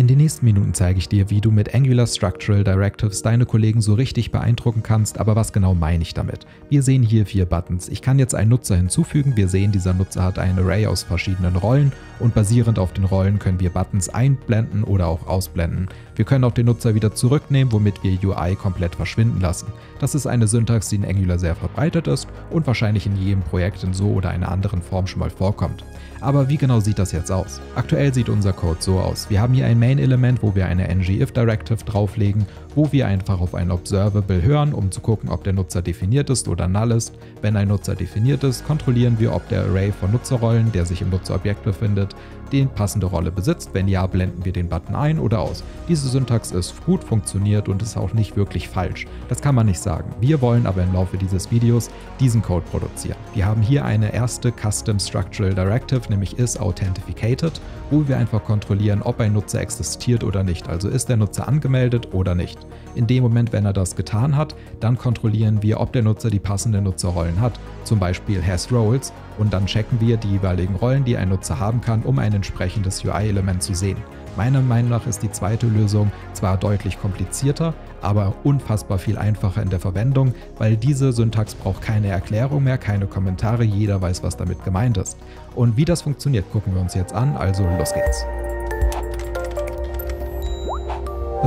In den nächsten Minuten zeige ich dir, wie du mit Angular Structural Directives deine Kollegen so richtig beeindrucken kannst, aber was genau meine ich damit? Wir sehen hier vier Buttons. Ich kann jetzt einen Nutzer hinzufügen, wir sehen, dieser Nutzer hat ein Array aus verschiedenen Rollen und basierend auf den Rollen können wir Buttons einblenden oder auch ausblenden. Wir können auch den Nutzer wieder zurücknehmen, womit wir UI komplett verschwinden lassen. Das ist eine Syntax, die in Angular sehr verbreitet ist und wahrscheinlich in jedem Projekt in so oder einer anderen Form schon mal vorkommt. Aber wie genau sieht das jetzt aus? Aktuell sieht unser Code so aus. Wir haben hier ein Main Main-Element, wo wir eine ngif directive drauflegen, wo wir einfach auf ein Observable hören, um zu gucken, ob der Nutzer definiert ist oder null ist. Wenn ein Nutzer definiert ist, kontrollieren wir, ob der Array von Nutzerrollen, der sich im Nutzerobjekt befindet, die passende Rolle besitzt. Wenn ja, blenden wir den Button ein oder aus. Diese Syntax ist gut funktioniert und ist auch nicht wirklich falsch. Das kann man nicht sagen. Wir wollen aber im Laufe dieses Videos diesen Code produzieren. Wir haben hier eine erste Custom Structural Directive, nämlich is authenticated, wo wir einfach kontrollieren, ob ein Nutzer existiert oder nicht. Also ist der Nutzer angemeldet oder nicht. In dem Moment, wenn er das getan hat, dann kontrollieren wir, ob der Nutzer die passenden Nutzerrollen hat, zum Beispiel has roles und dann checken wir die jeweiligen Rollen, die ein Nutzer haben kann, um ein entsprechendes UI-Element zu sehen. Meiner Meinung nach ist die zweite Lösung zwar deutlich komplizierter, aber unfassbar viel einfacher in der Verwendung, weil diese Syntax braucht keine Erklärung mehr, keine Kommentare, jeder weiß, was damit gemeint ist. Und wie das funktioniert, gucken wir uns jetzt an, also los geht's.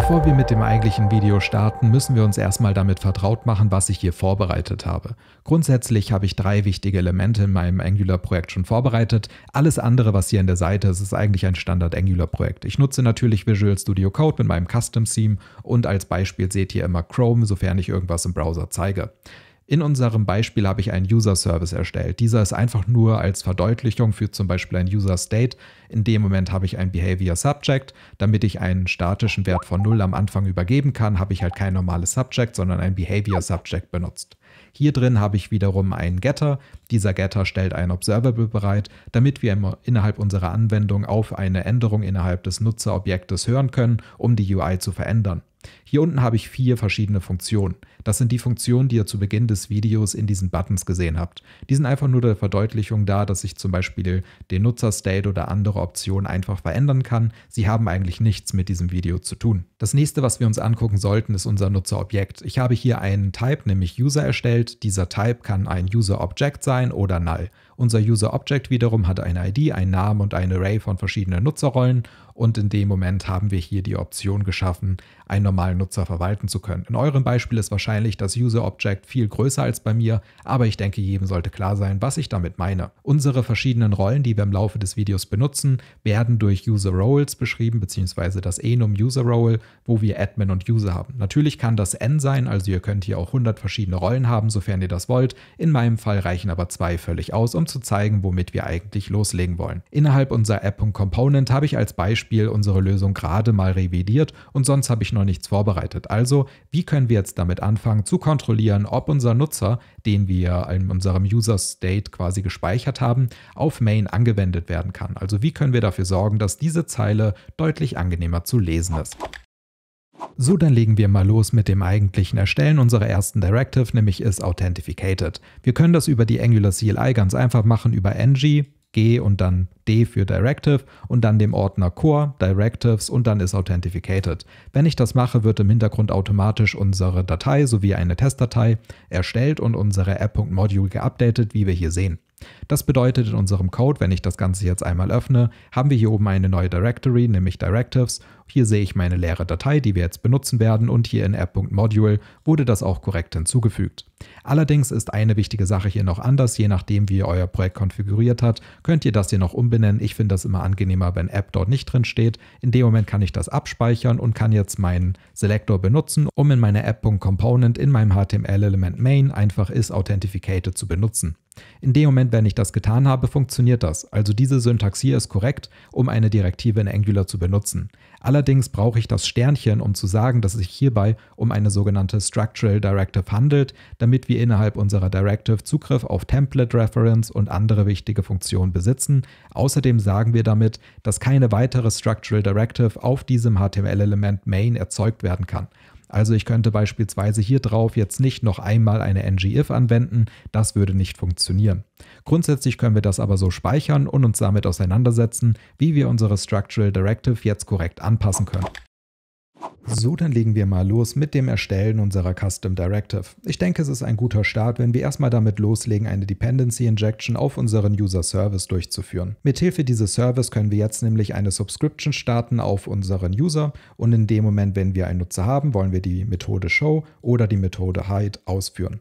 Bevor wir mit dem eigentlichen Video starten, müssen wir uns erstmal damit vertraut machen, was ich hier vorbereitet habe. Grundsätzlich habe ich drei wichtige Elemente in meinem Angular-Projekt schon vorbereitet. Alles andere, was hier an der Seite ist, ist eigentlich ein Standard-Angular-Projekt. Ich nutze natürlich Visual Studio Code mit meinem Custom-Theme und als Beispiel seht ihr immer Chrome, sofern ich irgendwas im Browser zeige. In unserem Beispiel habe ich einen User-Service erstellt. Dieser ist einfach nur als Verdeutlichung für zum Beispiel ein User-State. In dem Moment habe ich ein Behavior-Subject. Damit ich einen statischen Wert von 0 am Anfang übergeben kann, habe ich halt kein normales Subject, sondern ein Behavior-Subject benutzt. Hier drin habe ich wiederum einen Getter. Dieser Getter stellt ein Observable bereit, damit wir innerhalb unserer Anwendung auf eine Änderung innerhalb des Nutzerobjektes hören können, um die UI zu verändern. Hier unten habe ich vier verschiedene Funktionen. Das sind die Funktionen, die ihr zu Beginn des Videos in diesen Buttons gesehen habt. Die sind einfach nur der Verdeutlichung da, dass ich zum Beispiel den Nutzer-State oder andere Optionen einfach verändern kann. Sie haben eigentlich nichts mit diesem Video zu tun. Das nächste, was wir uns angucken sollten, ist unser Nutzerobjekt. Ich habe hier einen Type, nämlich User erstellt. Dieser Type kann ein User-Object sein oder Null. Unser User Object wiederum hat eine ID, einen Namen und ein Array von verschiedenen Nutzerrollen und in dem Moment haben wir hier die Option geschaffen, einen normalen Nutzer verwalten zu können. In eurem Beispiel ist wahrscheinlich das User Object viel größer als bei mir, aber ich denke, jedem sollte klar sein, was ich damit meine. Unsere verschiedenen Rollen, die wir im Laufe des Videos benutzen, werden durch User Roles beschrieben, beziehungsweise das Enum User Role, wo wir Admin und User haben. Natürlich kann das N sein, also ihr könnt hier auch 100 verschiedene Rollen haben, sofern ihr das wollt. In meinem Fall reichen aber zwei völlig aus, um um zu zeigen, womit wir eigentlich loslegen wollen. Innerhalb unserer App.Component habe ich als Beispiel unsere Lösung gerade mal revidiert und sonst habe ich noch nichts vorbereitet. Also, wie können wir jetzt damit anfangen zu kontrollieren, ob unser Nutzer, den wir in unserem User State quasi gespeichert haben, auf Main angewendet werden kann? Also, wie können wir dafür sorgen, dass diese Zeile deutlich angenehmer zu lesen ist? So, dann legen wir mal los mit dem eigentlichen Erstellen unserer ersten Directive, nämlich is authenticated. Wir können das über die Angular CLI ganz einfach machen, über ng, G und dann D für Directive und dann dem Ordner Core, Directives und dann ist Authenticated. Wenn ich das mache, wird im Hintergrund automatisch unsere Datei sowie eine Testdatei erstellt und unsere App.module geupdatet, wie wir hier sehen. Das bedeutet in unserem Code, wenn ich das Ganze jetzt einmal öffne, haben wir hier oben eine neue Directory, nämlich Directives hier sehe ich meine leere Datei, die wir jetzt benutzen werden und hier in app.module wurde das auch korrekt hinzugefügt. Allerdings ist eine wichtige Sache hier noch anders, je nachdem wie ihr euer Projekt konfiguriert habt, könnt ihr das hier noch umbenennen. Ich finde das immer angenehmer, wenn App dort nicht drin steht. In dem Moment kann ich das abspeichern und kann jetzt meinen Selector benutzen, um in meiner App.component in meinem HTML-Element Main einfach ist authenticated zu benutzen. In dem Moment, wenn ich das getan habe, funktioniert das. Also diese Syntax hier ist korrekt, um eine Direktive in Angular zu benutzen. Allerdings Allerdings brauche ich das Sternchen, um zu sagen, dass es sich hierbei um eine sogenannte Structural Directive handelt, damit wir innerhalb unserer Directive Zugriff auf Template Reference und andere wichtige Funktionen besitzen. Außerdem sagen wir damit, dass keine weitere Structural Directive auf diesem HTML-Element Main erzeugt werden kann. Also ich könnte beispielsweise hier drauf jetzt nicht noch einmal eine ng-if anwenden, das würde nicht funktionieren. Grundsätzlich können wir das aber so speichern und uns damit auseinandersetzen, wie wir unsere Structural Directive jetzt korrekt anpassen können. So, dann legen wir mal los mit dem Erstellen unserer Custom Directive. Ich denke, es ist ein guter Start, wenn wir erstmal damit loslegen, eine Dependency Injection auf unseren User Service durchzuführen. Mithilfe dieses Service können wir jetzt nämlich eine Subscription starten auf unseren User und in dem Moment, wenn wir einen Nutzer haben, wollen wir die Methode Show oder die Methode Hide ausführen.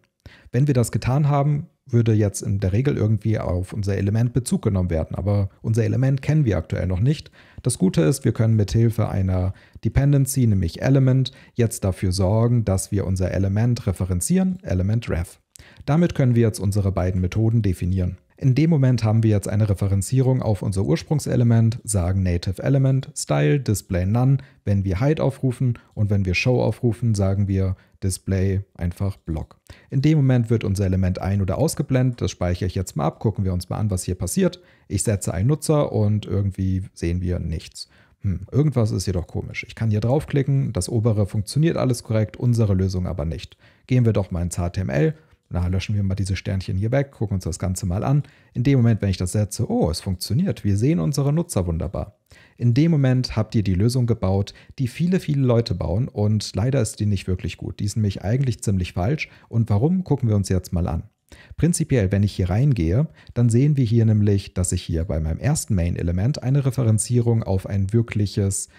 Wenn wir das getan haben, würde jetzt in der Regel irgendwie auf unser Element Bezug genommen werden, aber unser Element kennen wir aktuell noch nicht. Das Gute ist, wir können mit Hilfe einer Dependency, nämlich Element, jetzt dafür sorgen, dass wir unser Element referenzieren, Element ref. Damit können wir jetzt unsere beiden Methoden definieren. In dem Moment haben wir jetzt eine Referenzierung auf unser Ursprungselement, sagen Native Element, Style, Display None, wenn wir Hide aufrufen und wenn wir Show aufrufen, sagen wir Display einfach Block. In dem Moment wird unser Element ein- oder ausgeblendet, das speichere ich jetzt mal ab, gucken wir uns mal an, was hier passiert. Ich setze einen Nutzer und irgendwie sehen wir nichts. Hm, irgendwas ist jedoch komisch. Ich kann hier draufklicken, das obere funktioniert alles korrekt, unsere Lösung aber nicht. Gehen wir doch mal ins HTML, und da löschen wir mal diese Sternchen hier weg, gucken uns das Ganze mal an. In dem Moment, wenn ich das setze, oh, es funktioniert, wir sehen unsere Nutzer wunderbar. In dem Moment habt ihr die Lösung gebaut, die viele, viele Leute bauen und leider ist die nicht wirklich gut. Die ist nämlich eigentlich ziemlich falsch und warum, gucken wir uns jetzt mal an. Prinzipiell, wenn ich hier reingehe, dann sehen wir hier nämlich, dass ich hier bei meinem ersten Main-Element eine Referenzierung auf ein wirkliches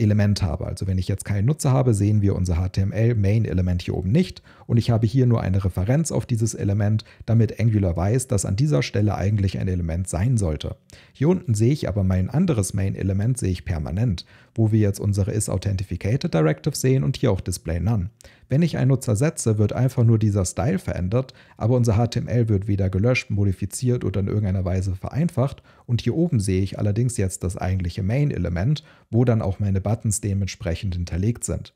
Element habe. Also wenn ich jetzt keinen Nutzer habe, sehen wir unser HTML-Main-Element hier oben nicht und ich habe hier nur eine Referenz auf dieses Element, damit Angular weiß, dass an dieser Stelle eigentlich ein Element sein sollte. Hier unten sehe ich aber mein anderes Main-Element sehe ich permanent, wo wir jetzt unsere isAuthenticated Directive sehen und hier auch Display None. Wenn ich einen Nutzer setze, wird einfach nur dieser Style verändert, aber unser HTML wird weder gelöscht, modifiziert oder in irgendeiner Weise vereinfacht und hier oben sehe ich allerdings jetzt das eigentliche Main-Element, wo dann auch meine Buttons dementsprechend hinterlegt sind.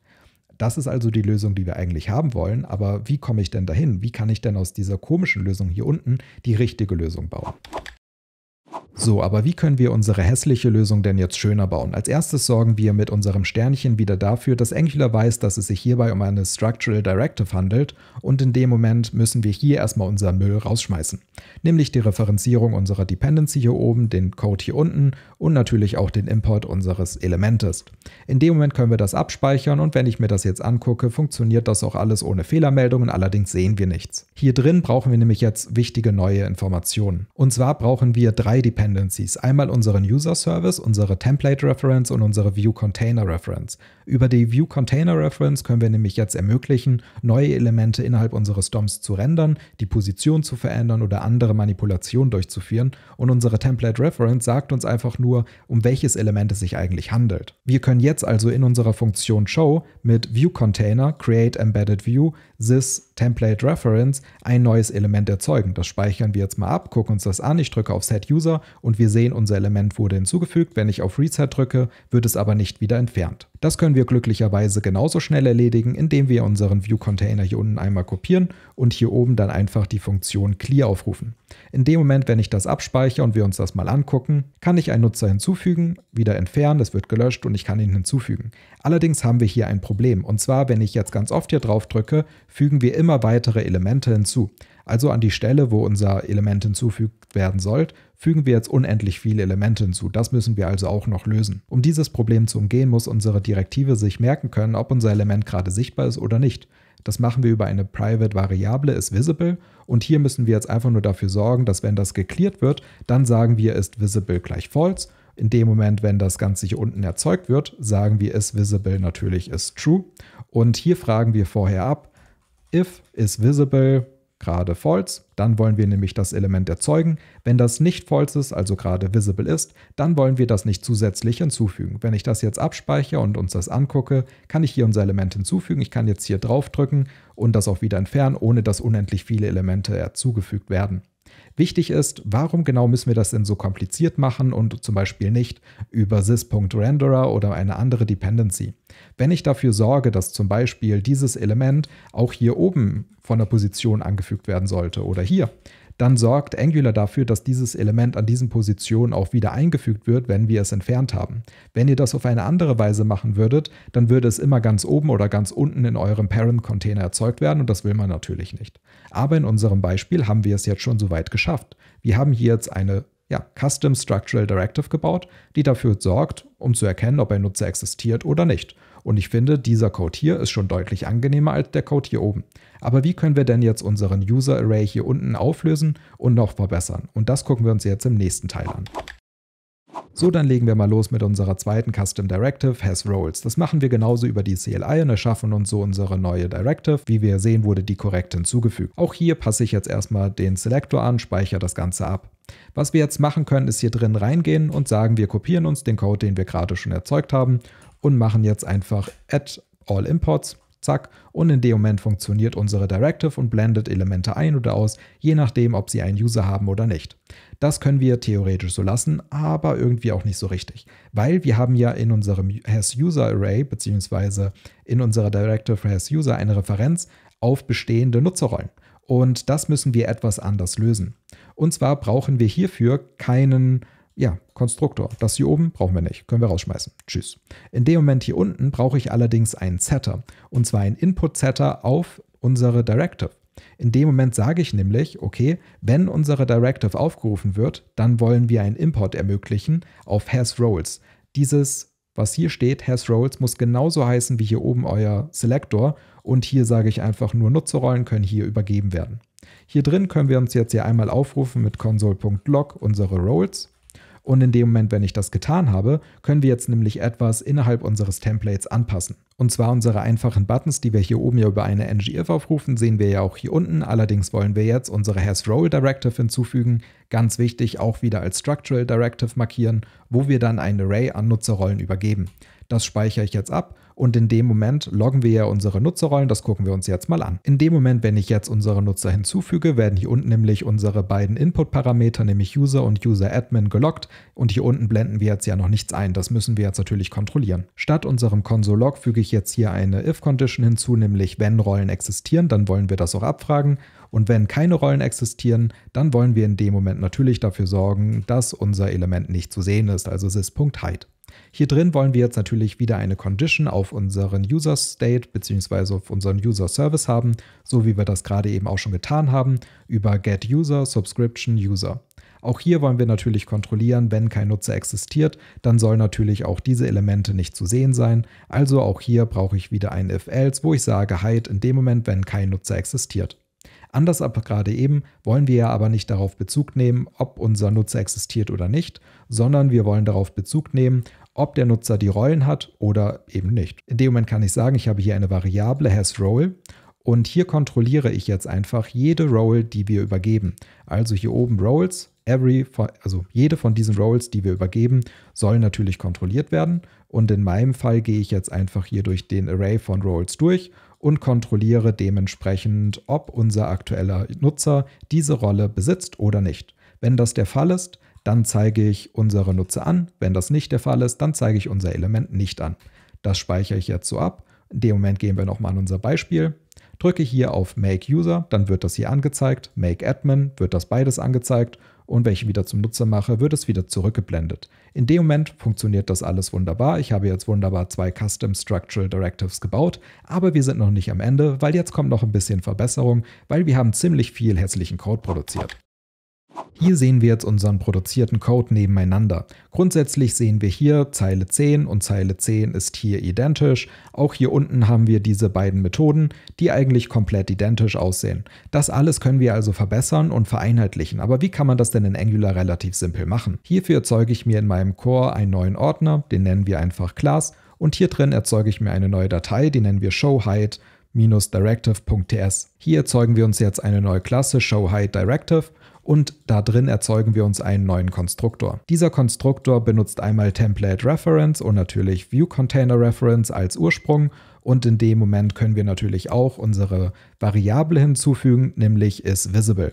Das ist also die Lösung, die wir eigentlich haben wollen, aber wie komme ich denn dahin? Wie kann ich denn aus dieser komischen Lösung hier unten die richtige Lösung bauen? So, aber wie können wir unsere hässliche Lösung denn jetzt schöner bauen? Als erstes sorgen wir mit unserem Sternchen wieder dafür, dass Angular weiß, dass es sich hierbei um eine Structural Directive handelt und in dem Moment müssen wir hier erstmal unseren Müll rausschmeißen. Nämlich die Referenzierung unserer Dependency hier oben, den Code hier unten und natürlich auch den Import unseres Elementes. In dem Moment können wir das abspeichern und wenn ich mir das jetzt angucke, funktioniert das auch alles ohne Fehlermeldungen, allerdings sehen wir nichts. Hier drin brauchen wir nämlich jetzt wichtige neue Informationen. Und zwar brauchen wir drei Dependencies Dependencies. Einmal unseren User Service, unsere Template Reference und unsere View Container Reference. Über die View Container Reference können wir nämlich jetzt ermöglichen, neue Elemente innerhalb unseres DOMs zu rendern, die Position zu verändern oder andere Manipulationen durchzuführen. Und unsere Template Reference sagt uns einfach nur, um welches Element es sich eigentlich handelt. Wir können jetzt also in unserer Funktion Show mit View Container, Create Embedded View, this Template Reference ein neues Element erzeugen. Das speichern wir jetzt mal ab, gucken uns das an. Ich drücke auf Set User und wir sehen, unser Element wurde hinzugefügt. Wenn ich auf Reset drücke, wird es aber nicht wieder entfernt. Das können wir glücklicherweise genauso schnell erledigen, indem wir unseren View-Container hier unten einmal kopieren und hier oben dann einfach die Funktion clear aufrufen. In dem Moment, wenn ich das abspeichere und wir uns das mal angucken, kann ich einen Nutzer hinzufügen, wieder entfernen, es wird gelöscht und ich kann ihn hinzufügen. Allerdings haben wir hier ein Problem und zwar, wenn ich jetzt ganz oft hier drauf drücke, fügen wir immer weitere Elemente hinzu. Also an die Stelle, wo unser Element hinzufügt werden soll, fügen wir jetzt unendlich viele Elemente hinzu. Das müssen wir also auch noch lösen. Um dieses Problem zu umgehen, muss unsere Direktive sich merken können, ob unser Element gerade sichtbar ist oder nicht. Das machen wir über eine Private-Variable isVisible und hier müssen wir jetzt einfach nur dafür sorgen, dass wenn das geklärt wird, dann sagen wir ist visible gleich false. In dem Moment, wenn das Ganze hier unten erzeugt wird, sagen wir ist visible natürlich ist true. Und hier fragen wir vorher ab, if is visible gerade false, dann wollen wir nämlich das Element erzeugen. Wenn das nicht false ist, also gerade visible ist, dann wollen wir das nicht zusätzlich hinzufügen. Wenn ich das jetzt abspeichere und uns das angucke, kann ich hier unser Element hinzufügen. Ich kann jetzt hier drauf drücken und das auch wieder entfernen, ohne dass unendlich viele Elemente zugefügt werden. Wichtig ist, warum genau müssen wir das denn so kompliziert machen und zum Beispiel nicht über sys.renderer oder eine andere Dependency. Wenn ich dafür sorge, dass zum Beispiel dieses Element auch hier oben von der Position angefügt werden sollte oder hier, dann sorgt Angular dafür, dass dieses Element an diesen Positionen auch wieder eingefügt wird, wenn wir es entfernt haben. Wenn ihr das auf eine andere Weise machen würdet, dann würde es immer ganz oben oder ganz unten in eurem Parent-Container erzeugt werden und das will man natürlich nicht. Aber in unserem Beispiel haben wir es jetzt schon soweit geschafft. Wir haben hier jetzt eine ja, Custom Structural Directive gebaut, die dafür sorgt, um zu erkennen, ob ein Nutzer existiert oder nicht. Und ich finde, dieser Code hier ist schon deutlich angenehmer als der Code hier oben. Aber wie können wir denn jetzt unseren User Array hier unten auflösen und noch verbessern? Und das gucken wir uns jetzt im nächsten Teil an. So, dann legen wir mal los mit unserer zweiten Custom Directive, hasRoles. Das machen wir genauso über die CLI und erschaffen uns so unsere neue Directive. Wie wir sehen, wurde die korrekt hinzugefügt. Auch hier passe ich jetzt erstmal den Selector an, speichere das Ganze ab. Was wir jetzt machen können, ist hier drin reingehen und sagen, wir kopieren uns den Code, den wir gerade schon erzeugt haben und machen jetzt einfach add all imports, zack, und in dem Moment funktioniert unsere Directive und blendet Elemente ein oder aus, je nachdem, ob sie einen User haben oder nicht. Das können wir theoretisch so lassen, aber irgendwie auch nicht so richtig, weil wir haben ja in unserem has_user_array bzw. in unserer Directive has_user eine Referenz auf bestehende Nutzerrollen. Und das müssen wir etwas anders lösen. Und zwar brauchen wir hierfür keinen ja, Konstruktor. Das hier oben brauchen wir nicht. Können wir rausschmeißen. Tschüss. In dem Moment hier unten brauche ich allerdings einen Setter. Und zwar einen Input-Setter auf unsere Directive. In dem Moment sage ich nämlich, okay, wenn unsere Directive aufgerufen wird, dann wollen wir einen Import ermöglichen auf hasRoles. Dieses, was hier steht, hasRoles, muss genauso heißen wie hier oben euer Selector. Und hier sage ich einfach nur, Nutzerrollen können hier übergeben werden. Hier drin können wir uns jetzt hier einmal aufrufen mit console.log unsere Roles und in dem Moment, wenn ich das getan habe, können wir jetzt nämlich etwas innerhalb unseres Templates anpassen. Und zwar unsere einfachen Buttons, die wir hier oben ja über eine ngif aufrufen, sehen wir ja auch hier unten. Allerdings wollen wir jetzt unsere Has hinzufügen. Ganz wichtig, auch wieder als Structural Directive markieren, wo wir dann ein Array an Nutzerrollen übergeben. Das speichere ich jetzt ab und in dem Moment loggen wir ja unsere Nutzerrollen, das gucken wir uns jetzt mal an. In dem Moment, wenn ich jetzt unsere Nutzer hinzufüge, werden hier unten nämlich unsere beiden Input-Parameter, nämlich User und User-Admin, geloggt und hier unten blenden wir jetzt ja noch nichts ein. Das müssen wir jetzt natürlich kontrollieren. Statt unserem Console-Log füge ich jetzt hier eine If-Condition hinzu, nämlich wenn Rollen existieren, dann wollen wir das auch abfragen und wenn keine Rollen existieren, dann wollen wir in dem Moment natürlich dafür sorgen, dass unser Element nicht zu sehen ist, also sys.hide. Hier drin wollen wir jetzt natürlich wieder eine Condition auf unseren User State bzw. auf unseren User Service haben, so wie wir das gerade eben auch schon getan haben, über Get User, Subscription, User. Auch hier wollen wir natürlich kontrollieren, wenn kein Nutzer existiert, dann sollen natürlich auch diese Elemente nicht zu sehen sein. Also auch hier brauche ich wieder ein if-else, wo ich sage hide in dem Moment, wenn kein Nutzer existiert. Anders ab gerade eben wollen wir ja aber nicht darauf Bezug nehmen, ob unser Nutzer existiert oder nicht, sondern wir wollen darauf Bezug nehmen, ob der Nutzer die Rollen hat oder eben nicht. In dem Moment kann ich sagen, ich habe hier eine Variable hasRole und hier kontrolliere ich jetzt einfach jede Role, die wir übergeben. Also hier oben Roles, every, also jede von diesen Roles, die wir übergeben, soll natürlich kontrolliert werden. Und in meinem Fall gehe ich jetzt einfach hier durch den Array von Roles durch und kontrolliere dementsprechend, ob unser aktueller Nutzer diese Rolle besitzt oder nicht. Wenn das der Fall ist, dann zeige ich unsere Nutzer an. Wenn das nicht der Fall ist, dann zeige ich unser Element nicht an. Das speichere ich jetzt so ab. In dem Moment gehen wir nochmal an unser Beispiel. Drücke hier auf Make User, dann wird das hier angezeigt. Make Admin wird das beides angezeigt. Und wenn ich wieder zum Nutzer mache, wird es wieder zurückgeblendet. In dem Moment funktioniert das alles wunderbar. Ich habe jetzt wunderbar zwei Custom Structural Directives gebaut, aber wir sind noch nicht am Ende, weil jetzt kommt noch ein bisschen Verbesserung, weil wir haben ziemlich viel hässlichen Code produziert. Hier sehen wir jetzt unseren produzierten Code nebeneinander. Grundsätzlich sehen wir hier Zeile 10 und Zeile 10 ist hier identisch. Auch hier unten haben wir diese beiden Methoden, die eigentlich komplett identisch aussehen. Das alles können wir also verbessern und vereinheitlichen. Aber wie kann man das denn in Angular relativ simpel machen? Hierfür erzeuge ich mir in meinem Core einen neuen Ordner, den nennen wir einfach Class. Und hier drin erzeuge ich mir eine neue Datei, die nennen wir showHide-directive.ts. Hier erzeugen wir uns jetzt eine neue Klasse showHeightDirective, directive und da drin erzeugen wir uns einen neuen Konstruktor. Dieser Konstruktor benutzt einmal Template Reference und natürlich View Container Reference als Ursprung und in dem Moment können wir natürlich auch unsere Variable hinzufügen, nämlich isVisible.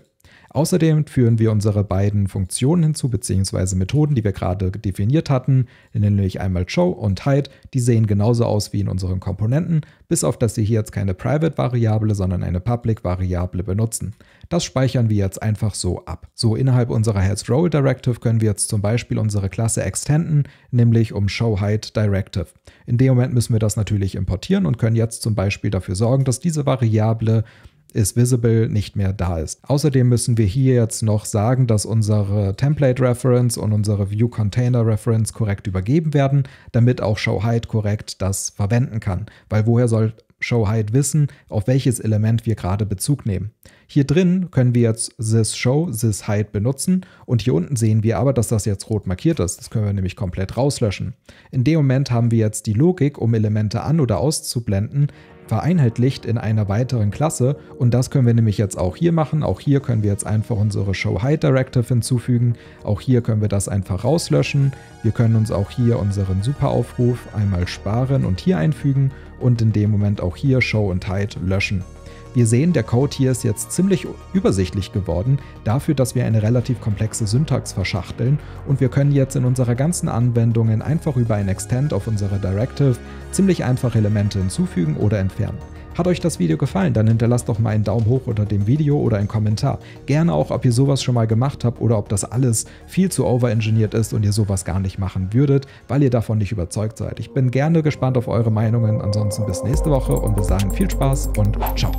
Außerdem führen wir unsere beiden Funktionen hinzu, beziehungsweise Methoden, die wir gerade definiert hatten, nämlich einmal Show und Hide. Die sehen genauso aus wie in unseren Komponenten, bis auf dass sie hier jetzt keine Private-Variable, sondern eine Public-Variable benutzen. Das speichern wir jetzt einfach so ab. So innerhalb unserer HeadsRoll-Directive können wir jetzt zum Beispiel unsere Klasse extenden, nämlich um ShowHide-Directive. In dem Moment müssen wir das natürlich importieren und können jetzt zum Beispiel dafür sorgen, dass diese Variable ist visible nicht mehr da ist. Außerdem müssen wir hier jetzt noch sagen, dass unsere Template Reference und unsere View Container Reference korrekt übergeben werden, damit auch ShowHide korrekt das verwenden kann. Weil woher soll ShowHide wissen, auf welches Element wir gerade Bezug nehmen? Hier drin können wir jetzt sys_show, sys_hide benutzen und hier unten sehen wir aber, dass das jetzt rot markiert ist. Das können wir nämlich komplett rauslöschen. In dem Moment haben wir jetzt die Logik, um Elemente an- oder auszublenden, vereinheitlicht in einer weiteren Klasse. Und das können wir nämlich jetzt auch hier machen. Auch hier können wir jetzt einfach unsere Show Height Directive hinzufügen. Auch hier können wir das einfach rauslöschen. Wir können uns auch hier unseren Superaufruf einmal sparen und hier einfügen und in dem Moment auch hier Show und Height löschen. Wir sehen, der Code hier ist jetzt ziemlich übersichtlich geworden, dafür, dass wir eine relativ komplexe Syntax verschachteln und wir können jetzt in unserer ganzen Anwendung einfach über ein Extend auf unsere Directive ziemlich einfach Elemente hinzufügen oder entfernen. Hat euch das Video gefallen, dann hinterlasst doch mal einen Daumen hoch unter dem Video oder einen Kommentar. Gerne auch, ob ihr sowas schon mal gemacht habt oder ob das alles viel zu overengineert ist und ihr sowas gar nicht machen würdet, weil ihr davon nicht überzeugt seid. Ich bin gerne gespannt auf eure Meinungen. Ansonsten bis nächste Woche und wir sagen viel Spaß und ciao.